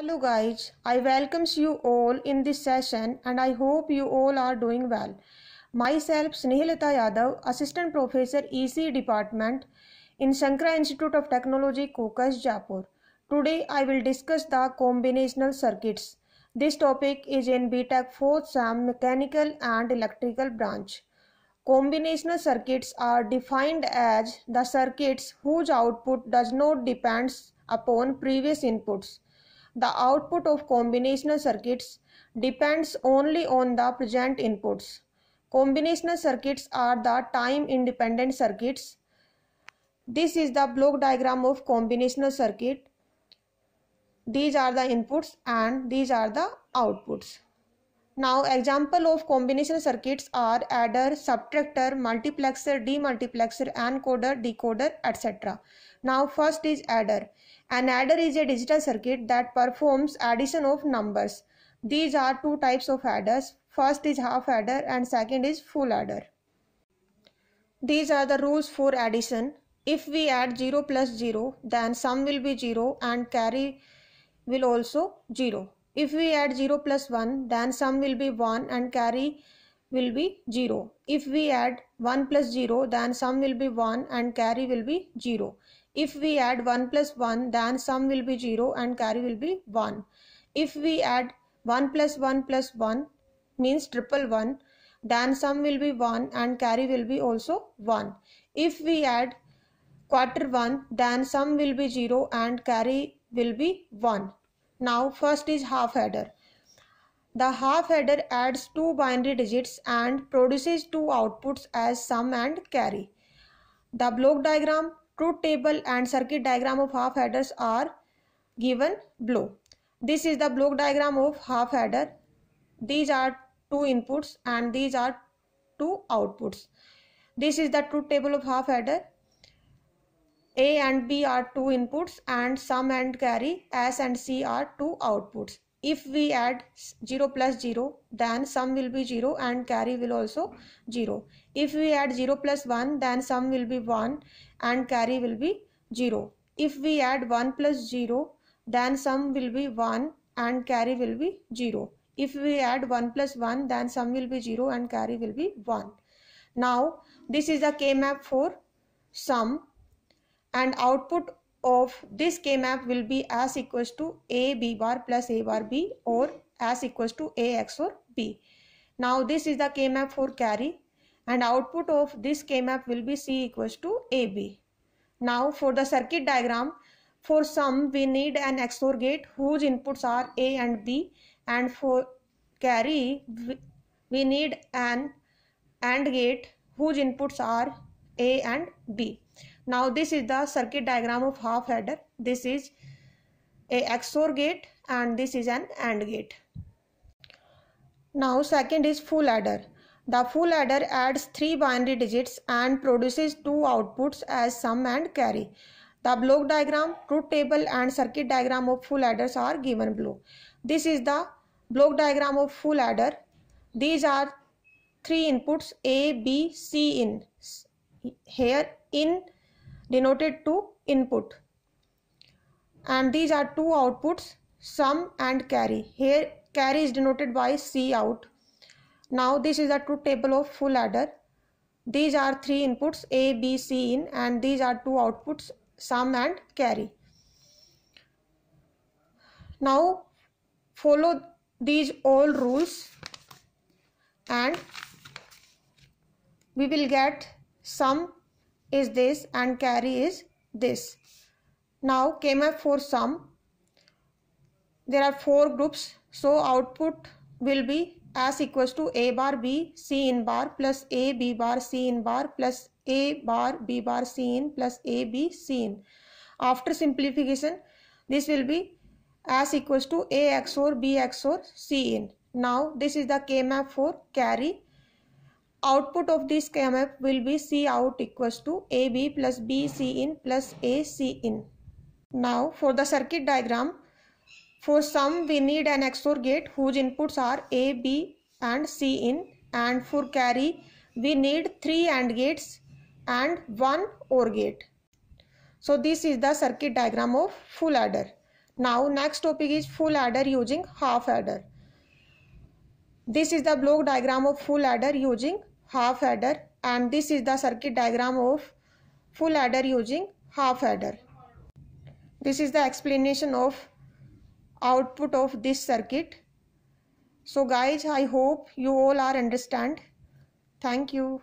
Hello guys, I welcomes you all in this session and I hope you all are doing well. Myself Snehilata Yadav, Assistant Professor EC Department in Shankara Institute of Technology, Kokas, Jaipur. Today I will discuss the combinational circuits. This topic is in BTech 4th SAM Mechanical and Electrical branch. Combinational circuits are defined as the circuits whose output does not depend upon previous inputs the output of combinational circuits depends only on the present inputs. Combinational circuits are the time independent circuits. This is the block diagram of combinational circuit. These are the inputs and these are the outputs. Now example of combination circuits are adder, subtractor, multiplexer, demultiplexer, encoder, decoder, etc. Now first is adder. An adder is a digital circuit that performs addition of numbers. These are two types of adders. First is half adder and second is full adder. These are the rules for addition. If we add 0 plus 0 then sum will be 0 and carry will also 0. If we add 0 plus 1, then sum will be 1 and carry will be 0. If we add 1 plus 0, then sum will be 1 and carry will be 0. If we add 1 plus 1, then sum will be 0 and carry will be 1. If we add 1 plus 1 plus 1 means triple 1, then sum will be 1 and carry will be also 1. If we add quarter 1, then sum will be 0 and carry will be 1. Now first is half header. The half header adds two binary digits and produces two outputs as sum and carry. The block diagram, truth table and circuit diagram of half headers are given below. This is the block diagram of half header. These are two inputs and these are two outputs. This is the truth table of half header a and B are two inputs and sum and carry S and C are two outputs. If we add 0 plus 0 then sum will be 0 and carry will also 0. If we add 0 plus 1 then sum will be 1 and carry will be 0. If we add 1 plus 0 then sum will be 1 and carry will be 0. If we add 1 plus 1 then sum will be 0 and carry will be 1. Now this is a K map for sum and output of this K map will be as equals to A B bar plus A bar B or as equals to A X or B. Now this is the K map for carry and output of this K map will be C equals to AB. Now for the circuit diagram for sum we need an XOR gate whose inputs are A and B and for carry we need an AND gate whose inputs are A and B. Now this is the circuit diagram of half header. This is a XOR gate and this is an AND gate. Now second is full adder. The full adder adds three binary digits and produces two outputs as sum and carry. The block diagram, truth table and circuit diagram of full adders are given below. This is the block diagram of full adder. These are three inputs A, B, C in. Here in denoted to input and these are two outputs sum and carry here carry is denoted by c out now this is a truth table of full adder these are three inputs a b c in and these are two outputs sum and carry now follow these all rules and we will get sum is this and carry is this. Now KMF for sum. There are four groups. So output will be as equals to A bar B C in bar plus A B bar C in bar plus A bar B bar C in plus A B C in. After simplification this will be as equals to A XOR B XOR C in. Now this is the K map for carry output of this KMF will be C out equals to AB plus BC in plus AC in. Now for the circuit diagram, for sum we need an XOR gate whose inputs are A, B and C in and for carry we need 3 AND gates and 1 OR gate. So this is the circuit diagram of full adder. Now next topic is full adder using half adder. This is the block diagram of full adder using half adder and this is the circuit diagram of full adder using half adder. This is the explanation of output of this circuit. So guys, I hope you all are understand. Thank you.